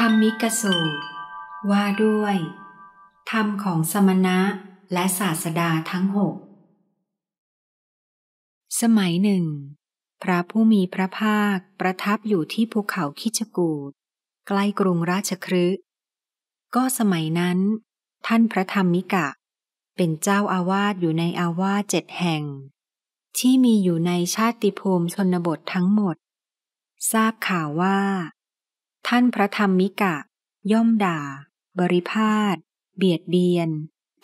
ธรรมิกสูตรว่าด้วย ธรรมของสมณะและศาสดาทั้งหก สมัยหนึ่ง พระผู้มีพระภาคประทับอยู่ที่ภูเขาคิชกูดใกล้กรุงราชครึก็สมัยนั้น ท่านพระธรรมมิกะ เป็นเจ้าอาวาสอยู่ในอาวาสเจ็ดแห่ง ที่มีอยู่ในชาติภูมิชนบททั้งหมด ทราบข่าวว่าท่านพระธรรมมิกะ ย่อมด่า บริพาทเบียดเบียน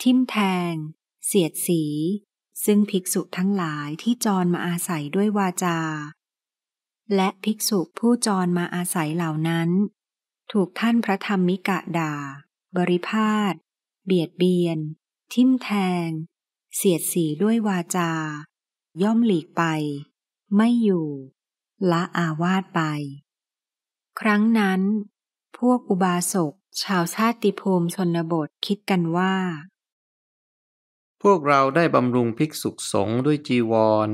ทิมแทง เสียดสี ซึ่งภิกษุทั้งหลายที่จรมาอาศัยด้วยวาจา และภิกษุผู้จรมาอาศัยเหล่านั้น ถูกท่านพระธรรมมิกะด่า บริพาทเบียดเบียน ทิมแทง เสียดสีด้วยวาจา ย่อมหลีกไป ไม่อยู่ ละอาวาสไปครั้งนั้น พวกอุบาสกชาวชาติภูมิชนบทคิดกันว่า พวกเราได้บำรุงภิกษุสงฆ์ด้วยจีวร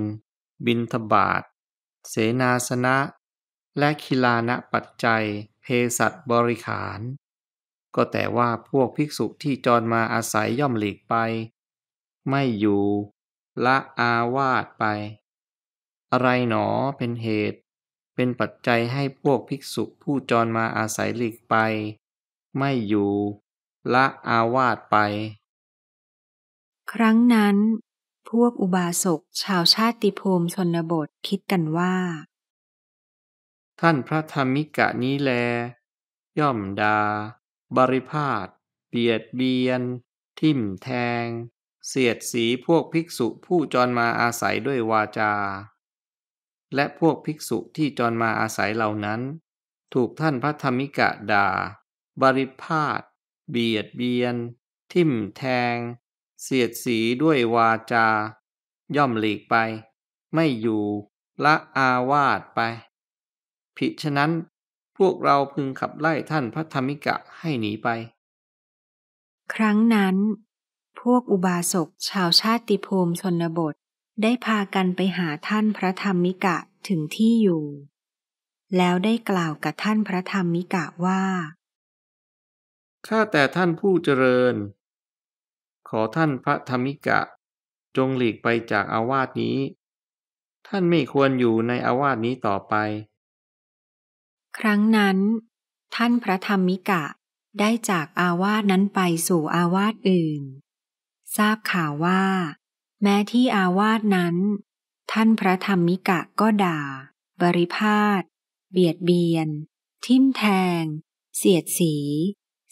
บินทบาท เสนาสนะ และคิลานะปัจจัย เพศัตบริขาร ก็แต่ว่าพวกภิกษุที่จรมาอาศัยย่อมหลีกไป ไม่อยู่ ละอาวาดไป อะไรหนอเป็นเหตุเป็นปัจจัยให้พวกภิกษุผู้จรมาอาศัยหลีกไป ไม่อยู่ ละอาวาสไป ครั้งนั้น พวกอุบาสก ชาวชาติภูมิชนบทคิดกันว่า ท่านพระธรรมิกะนี้แล ย่อมดา บริพาทเบียดเบียน ทิ่มแทง เสียดสีพวกภิกษุผู้จรมาอาศัยด้วยวาจาและพวกภิกษุที่จรมาอาศัยเหล่านั้น ถูกท่านพระธรรมิกะด่า บริพาทเบียดเบียน ทิ่มแทง เสียดสีด้วยวาจา ย่อมหลีกไป ไม่อยู่ละอาวาดไป ผิฉะนั้น พวกเราพึงขับไล่ท่านพระธรรมิกะให้หนีไป ครั้งนั้น พวกอุบาสกชาวชาติภูมิชนบทได้พากันไปหาท่านพระธรรมิกะถึงที่อยู่ แล้วได้กล่าวกับท่านพระธรรมิกะว่าข้าแต่ท่านผู้เจริญ ขอท่านพระธรรมิกะ จงหลีกไปจากอาวาสนี้ ท่านไม่ควรอยู่ในอาวาสนี้ต่อไป ครั้งนั้นท่านพระธรรมิกะได้จากอาวาสนั้นไปสู่อาวาสอื่น ทราบข่าวว่าแม้ที่อาวาสนั้น ท่านพระธรรมิกะก็ด่า บริพาทเบียดเบียน ทิมแทง เสียดสี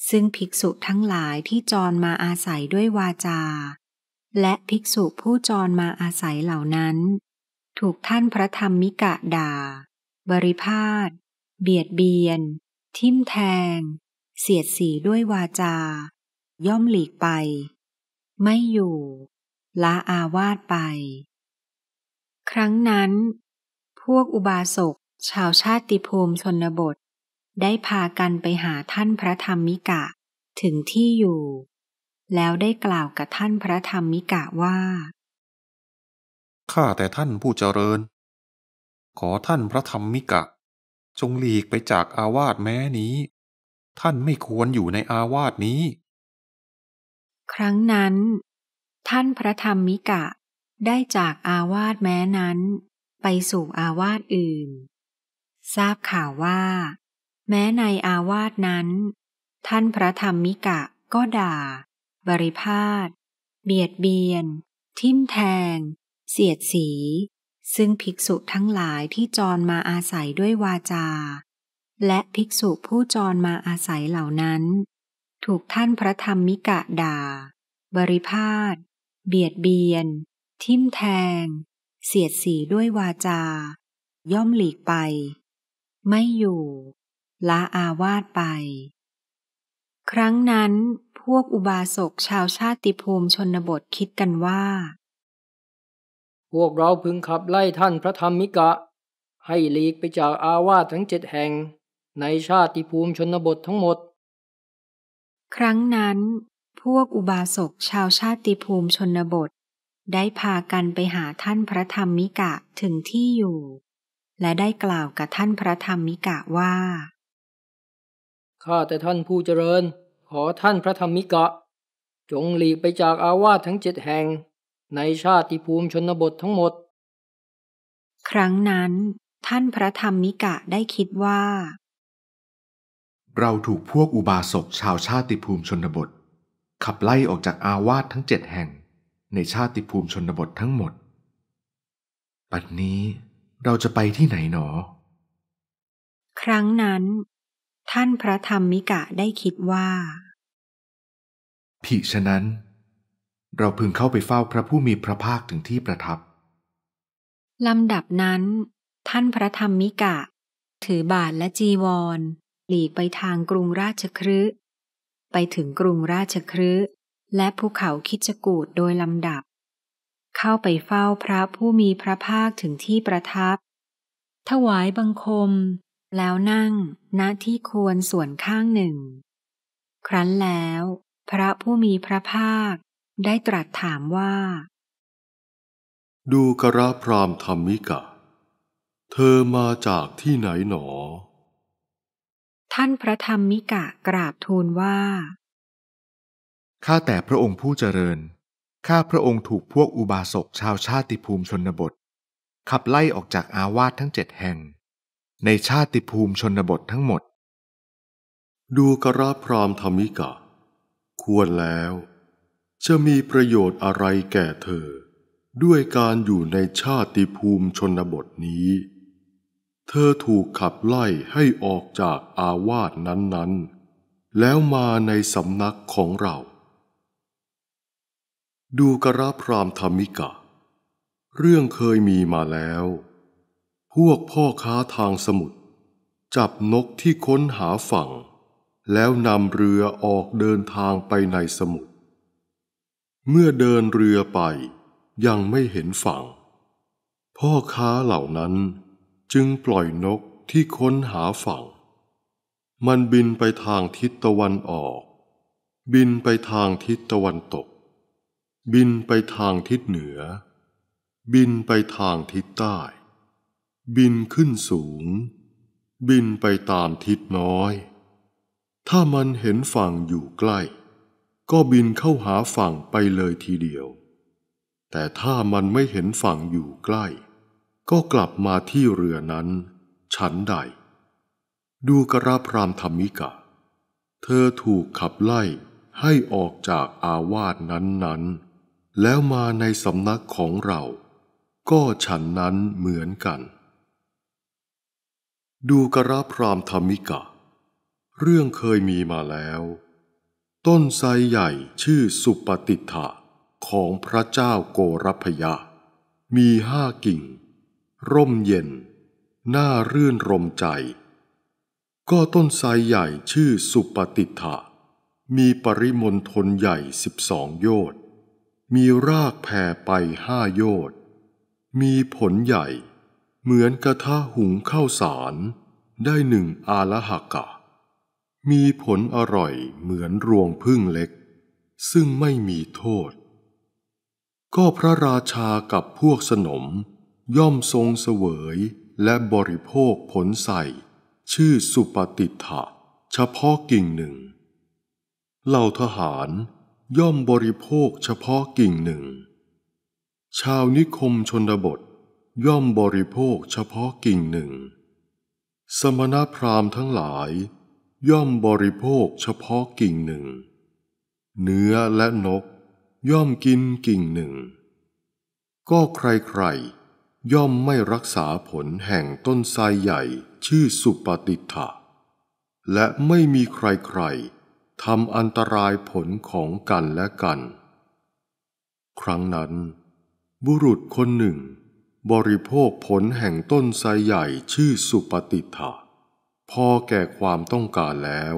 ซึ่งภิกษุทั้งหลายที่จรมาอาศัยด้วยวาจา และภิกษุผู้จรมาอาศัยเหล่านั้น ถูกท่านพระธรรมมิกะด่า บริพาทเบียดเบียน ทิมแทง เสียดสีด้วยวาจา ย่อมหลีกไป ไม่อยู่ละอาวาสไป ครั้งนั้น พวกอุบาสก ชาวชาติภูมิชนบท ได้พากันไปหาท่านพระธรรมิกะ ถึงที่อยู่ แล้วได้กล่าวกับท่านพระธรรมิกะว่า ข้าแต่ท่านผู้เจริญ ขอท่านพระธรรมิกะ จงหลีกไปจากอาวาสแม้นี้ ท่านไม่ควรอยู่ในอาวาสนี้ ครั้งนั้นท่านพระธรรมมิกะ ได้จากอาวาสแม้นั้น ไปสู่อาวาสอื่น ทราบข่าวว่า แม้ในอาวาสนั้น ท่านพระธรรมมิกะก็ด่า บริพาท เบียดเบียน ทิมแทง เสียดสี ซึ่งภิกษุทั้งหลายที่จรมาอาศัยด้วยวาจา และภิกษุผู้จรมาอาศัยเหล่านั้น ถูกท่านพระธรรมมิกะด่า บริพาทเบียดเบียน ทิมแทง เสียดสีด้วยวาจา ย่อมหลีกไป ไม่อยู่ ละอาวาสไป ครั้งนั้นพวกอุบาสกชาวชาติภูมิชนบทคิดกันว่า พวกเราพึงขับไล่ท่านพระธรรมิกะ ให้หลีกไปจากอาวาสทั้งเจ็ดแห่ง ในชาติภูมิชนบททั้งหมด ครั้งนั้นวกอุบาสกชาวชาติภูมิชนบท ได้พากันไปหาท่านพระธรรมมิกะถึงที่อยู่ และได้กล่าวกับท่านพระธรรมมิกะว่าข้าแต่ท่านผู้เจริญ ขอท่านพระธรรมมิกะ จงหลีกไปจากอาวาสทั้งเจ็ดแห่ง ในชาติภูมิชนบททั้งหมด ครั้งนั้น ท่านพระธรรมมิกะได้คิดว่า เราถูกพวกอุบาสกชาวชาติภูมิชนบทขับไล่ออกจากอาวาสทั้งเจ็ดแห่งในชาติภูมิชนบททั้งหมดปัดนี้เราจะไปที่ไหนหนอ ครั้งนั้นท่านพระธรรมมิกะได้คิดว่า ผิฉะนั้นเราพึงเข้าไปเฝ้าพระผู้มีพระภาคถึงที่ประทับลำดับนั้นท่านพระธรรมมิกะ ถือบาทและจีวร หลีกไปทางกรุงราชครืไปถึงกรุงราชครืและภูเขาคิจกูดโดยลำดับ เข้าไปเฝ้าพระผู้มีพระภาคถึงที่ประทับ ถวายบังคม แล้วนั่งณที่ควรส่วนข้างหนึ่ง ครั้นแล้ว พระผู้มีพระภาคได้ตรัสถามว่า ดูกระพรามธรรมิกะ เธอมาจากที่ไหนหนอท่านพระธรรมมิกะกราบทูลว่า ข้าแต่พระองค์ผู้เจริญ ข้าพระองค์ถูกพวกอุบาสกชาวชาติภูมิชนบท ขับไล่ออกจากอาวาสทั้งเจ็ดแห่ง ในชาติภูมิชนบททั้งหมด ดูกระราพรามธรรมิกะ ควรแล้ว จะมีประโยชน์อะไรแก่เธอ ด้วยการอยู่ในชาติภูมิชนบทนี้เธอถูกขับไล่ให้ออกจากอาวาสนั้น ๆ แล้วมาในสำนักของเรา ดูกระพรามธรรมิกะ เรื่องเคยมีมาแล้ว พวกพ่อค้าทางสมุทรจับนกที่ค้นหาฝั่ง แล้วนำเรือออกเดินทางไปในสมุทรเมื่อเดินเรือไปยังไม่เห็นฝั่ง พ่อค้าเหล่านั้นจึงปล่อยนกที่ค้นหาฝั่ง มันบินไปทางทิศตะวันออก บินไปทางทิศตะวันตก บินไปทางทิศเหนือ บินไปทางทิศใต้ บินขึ้นสูง บินไปตามทิศน้อย ถ้ามันเห็นฝั่งอยู่ใกล้ ก็บินเข้าหาฝั่งไปเลยทีเดียว แต่ถ้ามันไม่เห็นฝั่งอยู่ใกล้ก็กลับมาที่เรือนั้น ฉันใด ดูกระพรามธรรมิกะ เธอถูกขับไล่ให้ออกจากอาวาสนั้น ๆ แล้วมาในสำนักของเรา ก็ฉันนั้นเหมือนกัน ดูกระพรามธรรมิกะ เรื่องเคยมีมาแล้ว ต้นไทรใหญ่ชื่อสุปฏิธะของพระเจ้าโกรพยะ มีห้ากิ่งร่มเย็น น่ารื่นรมใจ ก็ต้นไทรใหญ่ชื่อสุปฏิฐะมีปริมณฑลใหญ่สิบสองโยชนมีรากแผ่ไปห้าโยชนมีผลใหญ่เหมือนกระทะหุงข้าวสารได้หนึ่งอาละหกะ มีผลอร่อยเหมือนรวงพึ่งเล็ก ซึ่งไม่มีโทษ ก็พระราชากับพวกสนมย่อมทรงเสวยและบริโภคผลใส่ชื่อสุปฏิฐะเฉพาะกิ่งหนึ่ง เหล่าทหารย่อมบริโภคเฉพาะกิ่งหนึ่ง ชาวนิคมชนบท ย่อมบริโภคเฉพาะกิ่งหนึ่ง สมณพราหมณ์ทั้งหลาย ย่อมบริโภคเฉพาะกิ่งหนึ่ง เนื้อและนกย่อมกินกิ่งหนึ่ง ก็ใครๆย่อมไม่รักษาผลแห่งต้นไทรใหญ่ชื่อสุปฏิทะและไม่มีใครๆทำอันตรายผลของกันและกัน ครั้งนั้น บุรุษคนหนึ่ง บริโภคผลแห่งต้นไทรใหญ่ชื่อสุปฏิทะพอแก่ความต้องการแล้ว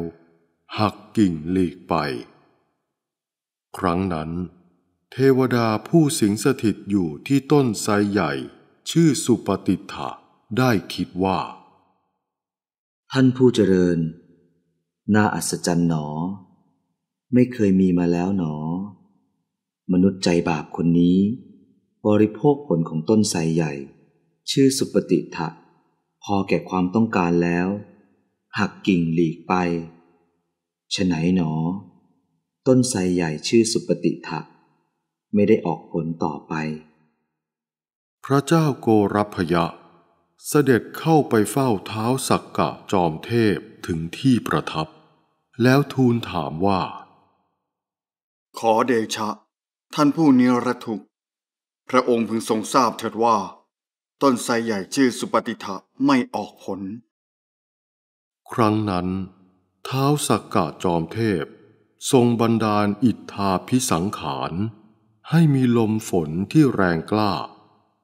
หักกิ่งหลีกไป ครั้งนั้น เทวดาผู้สิงสถิตอยู่ที่ต้นไทรใหญ่ชื่อสุปฏิทะได้คิดว่า ท่านผู้เจริญ น่าอัศจรรย์หนอ ไม่เคยมีมาแล้วหนอ มนุษย์ใจบาปคนนี้ บริโภคผลของต้นไทรใหญ่ ชื่อสุปฏิทะพอแก่ความต้องการแล้ว หักกิ่งหลีกไปฉะไหนหนอ ต้นไทรใหญ่ชื่อสุปฏิทะไม่ได้ออกผลต่อไปพระเจ้าโกรพยะ เสด็จเข้าไปเฝ้าเท้าสักกะจอมเทพถึงที่ประทับ แล้วทูลถามว่า ขอเดชะ ท่านผู้นิรทุก พระองค์พึงทรงทราบเถิดว่า ต้นไทรใหญ่ชื่อสุปฏิทะไม่ออกผล ครั้งนั้น เท้าสักกะจอมเทพ ทรงบันดาลอิทธาพิสังขาร ให้มีลมฝนที่แรงกล้า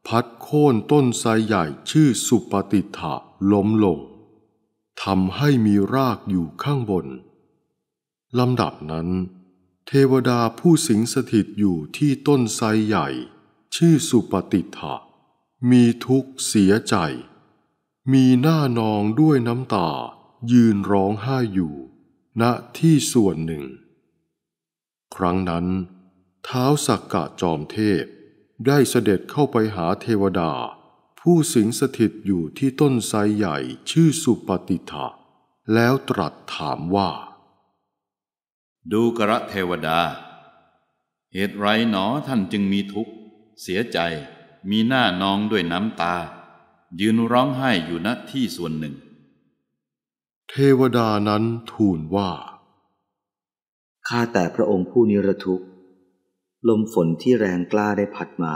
พัดโค่นต้นไทรใหญ่ชื่อสุปฏิฐะล้มลงทำให้มีรากอยู่ข้างบน ลำดับนั้น เทวดาผู้สิงสถิตอยู่ที่ต้นไทรใหญ่ ชื่อสุปฏิฐะมีทุกข์เสียใจ มีหน้านองด้วยน้ำตา ยืนร้องไห้อยู่ ณที่ส่วนหนึ่ง ครั้งนั้น เท้าสักกะจอมเทพได้เสด็จเข้าไปหาเทวดา ผู้สิงสถิตอยู่ที่ต้นไทรใหญ่ชื่อสุปฏิทะแล้วตรัสถามว่า ดูกระเทวดา เหตุไรหนอท่านจึงมีทุกข์ เสียใจมีหน้านองด้วยน้ำตา ยืนร้องไห้อยู่ณที่ส่วนหนึ่ง เทวดานั้นทูลว่า ข้าแต่พระองค์ผู้นิรทุกข์ลมฝนที่แรงกล้าได้พัดมา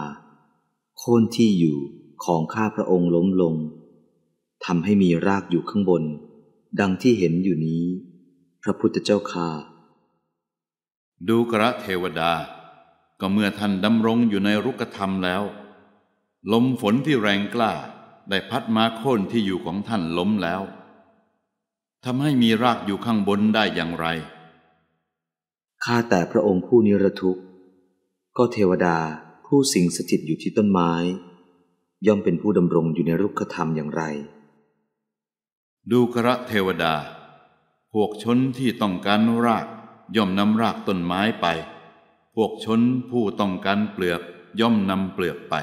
โค่นที่อยู่ของข้าพระองค์ล้มลงทำให้มีรากอยู่ข้างบน ดังที่เห็นอยู่นี้ พระพุทธเจ้าค่าดูกระเทวดา ก็เมื่อท่านดำรงอยู่ในรุกธรรมแล้ว ลมฝนที่แรงกล้าได้พัดมาโค่นที่อยู่ของท่านล้มแล้วทำให้มีรากอยู่ข้างบนได้อย่างไรข้าแต่พระองค์ผู้นิรทุกข์ก็เทวดาผู้สิงสถิตอยู่ที่ต้นไม้ ย่อมเป็นผู้ดำรงอยู่ในรูปธรรมอย่างไร ดูกระเทวดาพวกชนที่ต้องการราก ย่อมนำรากต้นไม้ไป พวกชนผู้ต้องการเปลือกย่อมนำเปลือกไป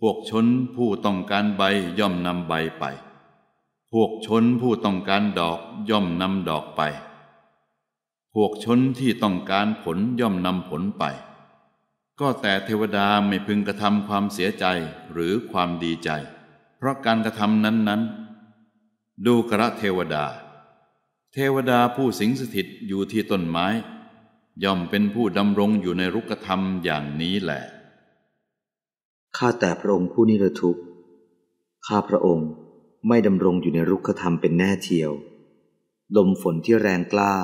พวกชนผู้ต้องการใบย่อมนำใบไป พวกชนผู้ต้องการดอกย่อมนำดอกไป พวกชนที่ต้องการผลย่อมนำผลไปก็แต่เทวดาไม่พึงกระทำความเสียใจหรือความดีใจ เพราะการกระทำนั้นๆดูกระเทวดา เทวดาผู้สิงสถิตอยู่ที่ต้นไม้ ย่อมเป็นผู้ดำรงอยู่ในรุกธรรมอย่างนี้แหละ ข้าแต่พระองค์ผู้นิรทุกข์ข้าพระองค์ไม่ดำรงอยู่ในรุกธรรมเป็นแน่เทียวลมฝนที่แรงกล้า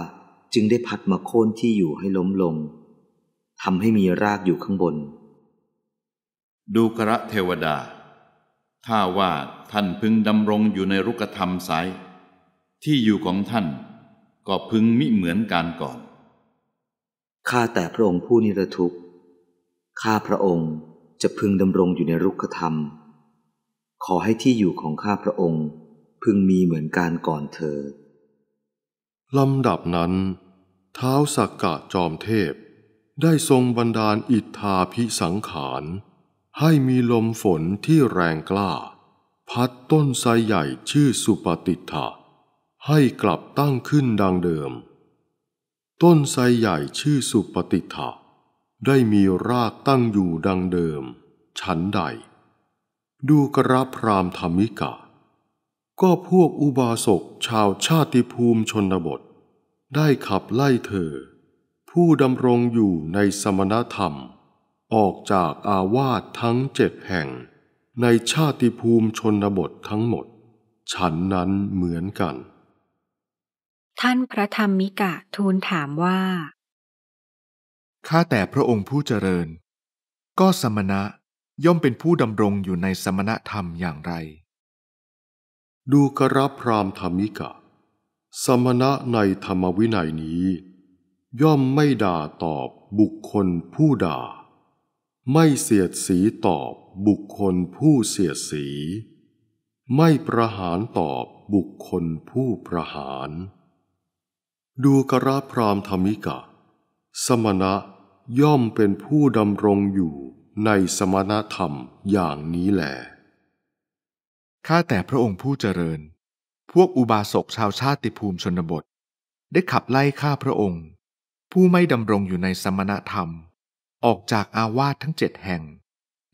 จึงได้พัดมาโค่นที่อยู่ให้ล้มลงทำให้มีรากอยู่ข้างบน ดูกระเทวดา ถ้าว่าท่านพึงดำรงอยู่ในรุกธรรมสายที่อยู่ของท่านก็พึงมิเหมือนการก่อน ข้าแต่พระองค์ผู้นิรทุกข์ ข้าพระองค์จะพึงดำรงอยู่ในรุกธรรม ขอให้ที่อยู่ของข้าพระองค์พึงมีเหมือนการก่อนเธอลำดับนั้น เท้าสักกะจอมเทพได้ทรงบันดาลอิทธาพิสังขารให้มีลมฝนที่แรงกล้า พัดต้นไทรใหญ่ชื่อสุปฏิทะให้กลับตั้งขึ้นดังเดิม ต้นไทรใหญ่ชื่อสุปฏิทะได้มีรากตั้งอยู่ดังเดิม ฉันใด ดูกระพรามธรรมิกะก็พวกอุบาสกชาวชาติภูมิชนบทได้ขับไล่เธอผู้ดำรงอยู่ในสมณธรรม ออกจากอาวาสทั้งเจ็ดแห่ง ในชาติภูมิชนบททั้งหมด ฉันนั้นเหมือนกัน ท่านพระธรรมมิกะทูลถามว่า ข้าแต่พระองค์ผู้เจริญ ก็สมณะย่อมเป็นผู้ดำรงอยู่ในสมณธรรมอย่างไร ดูกระพรามธรรมิกะ สมณะในธรรมวินัยนี้ย่อมไม่ด่าตอบบุคคลผู้ด่า ไม่เสียดสีตอบบุคคลผู้เสียดสี ไม่ประหารตอบบุคคลผู้ประหาร ดูกราพรามธรรมิกะ สมณะย่อมเป็นผู้ดำรงอยู่ในสมณธรรมอย่างนี้แหลข้าแต่พระองค์ผู้เจริญ พวกอุบาสกชาวชาติภูมิชนบท ได้ขับไล่ข้าพระองค์ผู้ไม่ดำรงอยู่ในสมณธรรม ออกจากอาวาสทั้งเจ็ดแห่ง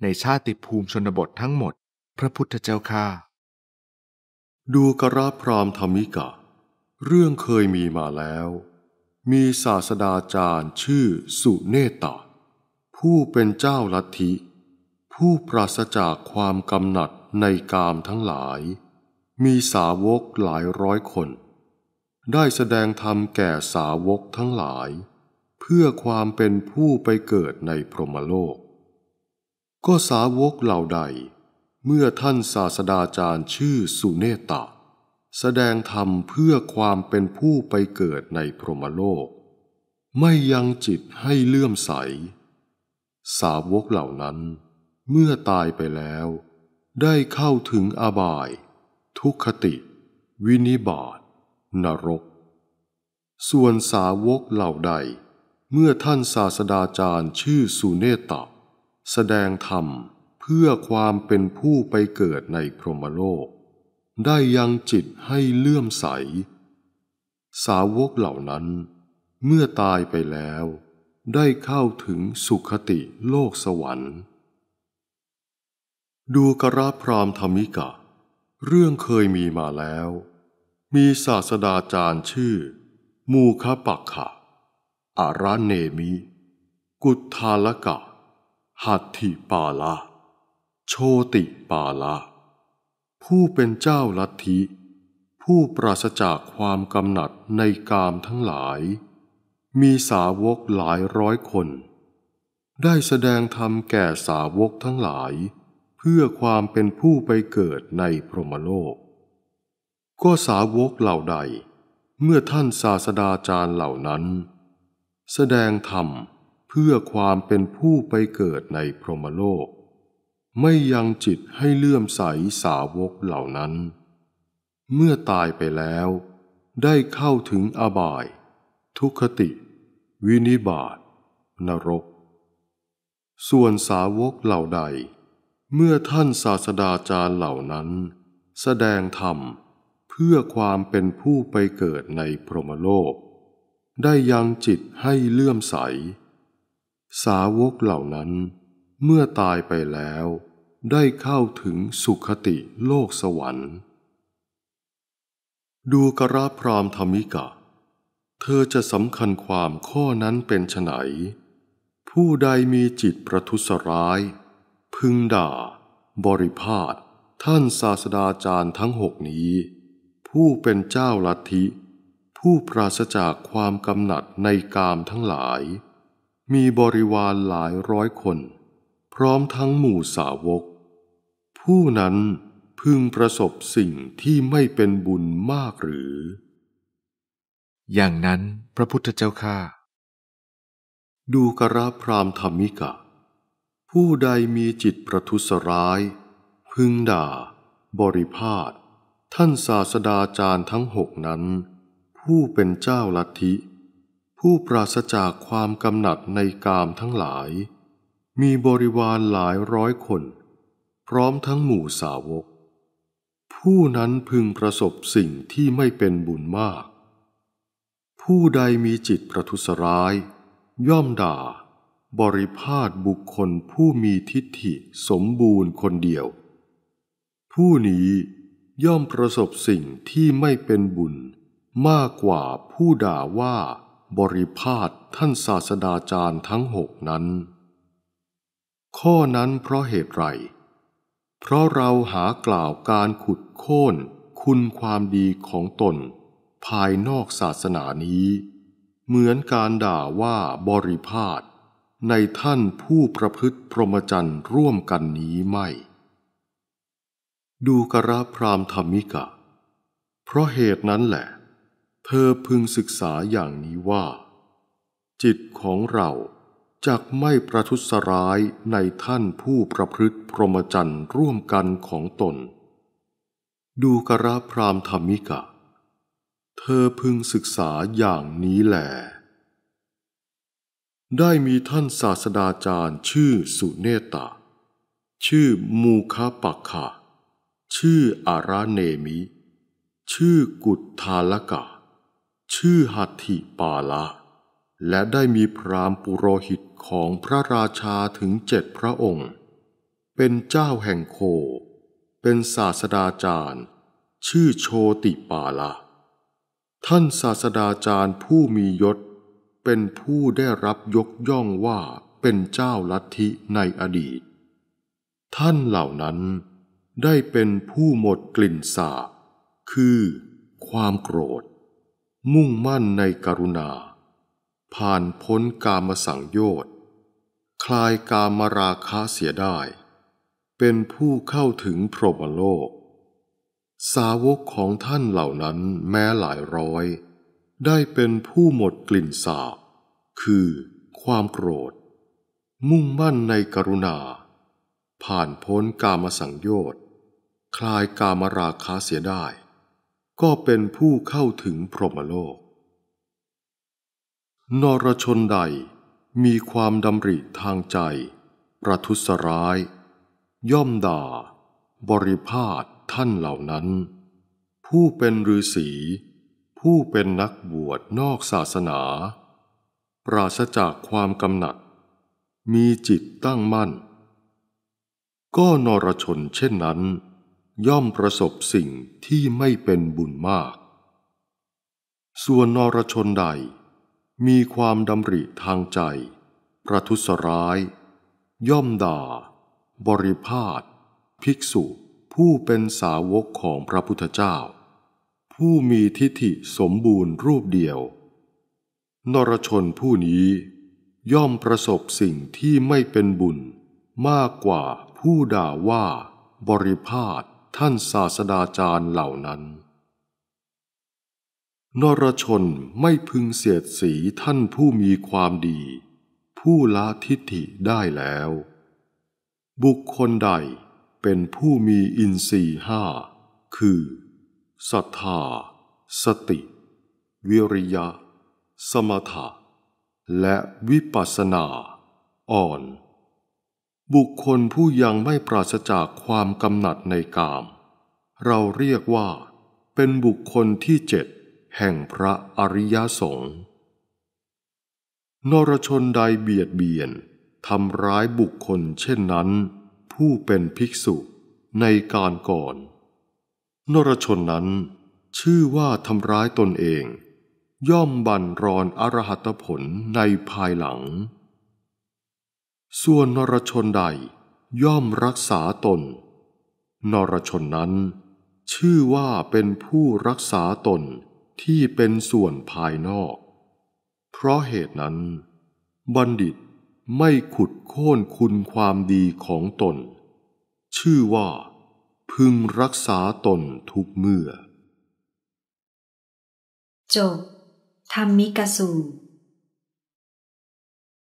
ในชาติภูมิชนบททั้งหมด พระพุทธเจ้าค่า ดูกรราพรามธรรมิกะ เรื่องเคยมีมาแล้ว มีศาสดาจารย์ชื่อสุเนตาผู้เป็นเจ้าลัทธิ ผู้ปราศจากความกำหนัดในกามทั้งหลาย มีสาวกหลายร้อยคนได้แสดงธรรมแก่สาวกทั้งหลาย เพื่อความเป็นผู้ไปเกิดในพรหมโลก ก็สาวกเหล่าใด เมื่อท่านศาสดาจารย์ชื่อสุเนตะ แสดงธรรมเพื่อความเป็นผู้ไปเกิดในพรหมโลก ไม่ยังจิตให้เลื่อมใส สาวกเหล่านั้น เมื่อตายไปแล้ว ได้เข้าถึงอบาย ทุกขติ วินิบาตนรก ส่วนสาวกเหล่าใด เมื่อท่านศาสดาจารย์ชื่อสุเนตะแสดงธรรมเพื่อความเป็นผู้ไปเกิดในพรหมโลก ได้ยังจิตให้เลื่อมใส สาวกเหล่านั้น เมื่อตายไปแล้ว ได้เข้าถึงสุขติโลกสวรรค์ ดูกระพรามธรรมิกะ เรื่องเคยมีมาแล้วมีศาสดาจารย์ชื่อ มูคปักขะอาราเนมิ กุทธาลกะ หัตถิปาลาโชติปาลาผู้เป็นเจ้าลัทธิ ผู้ปราศจากความกำหนัดในกามทั้งหลาย มีสาวกหลายร้อยคน ได้แสดงธรรมแก่สาวกทั้งหลาย เพื่อความเป็นผู้ไปเกิดในพรหมโลกก็สาวกเหล่าใด เมื่อท่านศาสดาจารย์เหล่านั้น แสดงธรรมเพื่อความเป็นผู้ไปเกิดในพรหมโลก ไม่ยังจิตให้เลื่อมใสสาวกเหล่านั้น เมื่อตายไปแล้วได้เข้าถึงอบาย ทุคติ วินิบาตนรก ส่วนสาวกเหล่าใด เมื่อท่านศาสดาจารย์เหล่านั้นแสดงธรรมเเพื่อความเป็นผู้ไปเกิดในพรหมโลก ได้ยังจิตให้เลื่อมใส สาวกเหล่านั้น เมื่อตายไปแล้ว ได้เข้าถึงสุขติโลกสวรรค์ ดูกราพรามธรรมิกะ เธอจะสำคัญความข้อนั้นเป็นไฉนผู้ใดมีจิตประทุษร้าย พึงด่า บริพาท ท่านศาสดาจารย์ทั้งหกนี้ผู้เป็นเจ้าลัทธิผู้ปราศจากความกำหนัดในกามทั้งหลาย มีบริวารหลายร้อยคน พร้อมทั้งหมู่สาวก ผู้นั้นพึงประสบสิ่งที่ไม่เป็นบุญมากหรือ อย่างนั้นพระพุทธเจ้าข้าดูกระพรามธรรมิกะ ผู้ใดมีจิตประทุษร้าย พึงด่า บริพาทท่านศาสดาจารย์ทั้งหกนั้น ผู้เป็นเจ้าลัทธิผู้ปราศจากความกำหนัดในกามทั้งหลาย มีบริวารหลายร้อยคน พร้อมทั้งหมู่สาวก ผู้นั้นพึงประสบสิ่งที่ไม่เป็นบุญมาก ผู้ใดมีจิตประทุษร้าย ย่อมด่า บริพาทบุคคลผู้มีทิฏฐิสมบูรณ์คนเดียว ผู้นี้ย่อมประสบสิ่งที่ไม่เป็นบุญมากกว่าผู้ด่าว่าบริพาทท่านศาสดาจารย์ทั้งหกนั้น ข้อนั้นเพราะเหตุไร เพราะเราหากล่าวการขุดโค่นคุณความดีของตน ภายนอกศาสนานี้ เหมือนการด่าว่าบริพาท ในท่านผู้ประพฤติพรหมจรรย์ร่วมกันนี้ไม่ดูกราพรามธรรมิกะ เพราะเหตุนั้นแหละ เธอพึงศึกษาอย่างนี้ว่า จิตของเราจากไม่ประทุษร้ายในท่านผู้ประพฤติพรหมจรรย์ร่วมกันของตน ดูกราพรามธรรมิกะ เธอพึงศึกษาอย่างนี้แหละ ได้มีท่านศาสดาจารย์ชื่อสุเนตาชื่อมูคาปักขะชื่ออาราเนมิ ชื่อกุฏทาลกะ ชื่อหัตถิปาละและได้มีพรามปุโรหิตของพระราชาถึงเจ็ดพระองค์ เป็นเจ้าแห่งโค เป็นศาสดาจารย์ ชื่อโชติปาละท่านศาสดาจารย์ผู้มียศ เป็นผู้ได้รับยกย่องว่าเป็นเจ้าลัทธิในอดีต ท่านเหล่านั้นได้เป็นผู้หมดกลิ่นสาบคือความโกรธ มุ่งมั่นในกรุณา ผ่านพ้นกามสังโยชน์คลายกามราคะเสียได้ เป็นผู้เข้าถึงพรหมโลก สาวกของท่านเหล่านั้นแม้หลายร้อย ได้เป็นผู้หมดกลิ่นสาบคือความโกรธ มุ่งมั่นในกรุณา ผ่านพ้นกามสังโยชนคลายกามราคาเสียได้ ก็เป็นผู้เข้าถึงพรหมโลก นรชนใดมีความดำริทางใจ ประทุษร้าย ย่อมด่า บริพาทท่านเหล่านั้น ผู้เป็นฤาษีผู้เป็นนักบวชนอกศาสนา ปราศจากความกำหนัด มีจิตตั้งมั่น ก็นรชนเช่นนั้นย่อมประสบสิ่งที่ไม่เป็นบุญมาก ส่วนนรชนใด มีความดำริทางใจ ประทุษร้าย ย่อมด่า บริพาทภิกษุ ผู้เป็นสาวกของพระพุทธเจ้า ผู้มีทิฏฐิสมบูรณ์รูปเดียวนรชนผู้นี้ ย่อมประสบสิ่งที่ไม่เป็นบุญมากกว่าผู้ด่าว่า บริพาทท่านศาสดาจารย์เหล่านั้น นรชนไม่พึงเสียดสีท่านผู้มีความดี ผู้ละทิฏฐิได้แล้ว บุคคลใดเป็นผู้มีอินทรีห้า คือศรัทธา สติ วิริยะ สมถะและวิปัสสนา อ่อนบุคคลผู้ยังไม่ปราศจากความกำหนัดในกาม เราเรียกว่า เป็นบุคคลที่เจ็ด แห่งพระอริยสงฆ์นรชนใดเบียดเบียน ทำร้ายบุคคลเช่นนั้น ผู้เป็นภิกษุในการก่อน นรชนนั้นชื่อว่าทำร้ายตนเอง ย่อมบันรอนอรหัตผลในภายหลังส่วนนรชนใดย่อมรักษาตน นรชนนั้นชื่อว่าเป็นผู้รักษาตนที่เป็นส่วนภายนอก เพราะเหตุนั้นบัณฑิตไม่ขุดโค่นคุณความดีของตน ชื่อว่าพึงรักษาตนทุกเมื่อจบธรรมิกสูตร